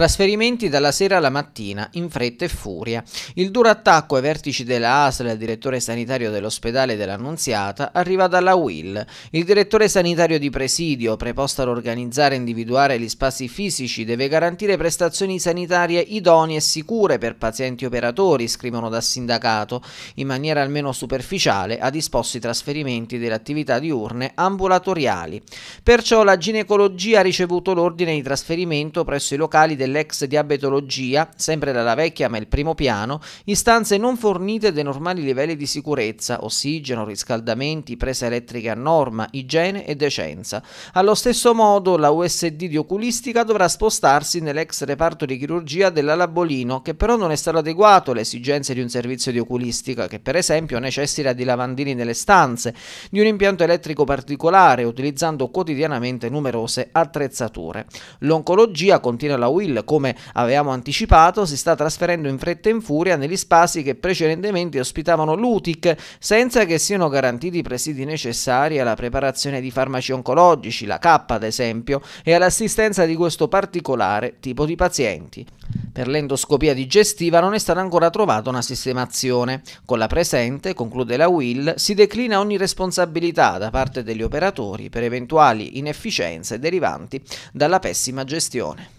Trasferimenti dalla sera alla mattina, in fretta e furia. Il duro attacco ai vertici della ASL al direttore sanitario dell'ospedale dell'Annunziata arriva dalla WIL. Il direttore sanitario di presidio, preposto ad organizzare e individuare gli spazi fisici, deve garantire prestazioni sanitarie idonee e sicure per pazienti e operatori, scrivono dal sindacato, in maniera almeno superficiale, ha disposto i trasferimenti delle attività diurne ambulatoriali. Perciò la ginecologia ha ricevuto l'ordine di trasferimento presso i locali della dell'ex diabetologia, sempre dalla vecchia ma il primo piano, in stanze non fornite dei normali livelli di sicurezza, ossigeno, riscaldamenti, presa elettrica a norma, igiene e decenza. Allo stesso modo la USD di oculistica dovrà spostarsi nell'ex reparto di chirurgia della Labolino, che però non è stato adeguato alle esigenze di un servizio di oculistica che per esempio necessita di lavandini nelle stanze, di un impianto elettrico particolare, utilizzando quotidianamente numerose attrezzature. L'oncologia, continua la Will, come avevamo anticipato, si sta trasferendo in fretta e in furia negli spazi che precedentemente ospitavano l'UTIC, senza che siano garantiti i presidi necessari alla preparazione di farmaci oncologici, la K ad esempio, e all'assistenza di questo particolare tipo di pazienti. Per l'endoscopia digestiva non è stata ancora trovata una sistemazione. Con la presente, conclude la Will, si declina ogni responsabilità da parte degli operatori per eventuali inefficienze derivanti dalla pessima gestione.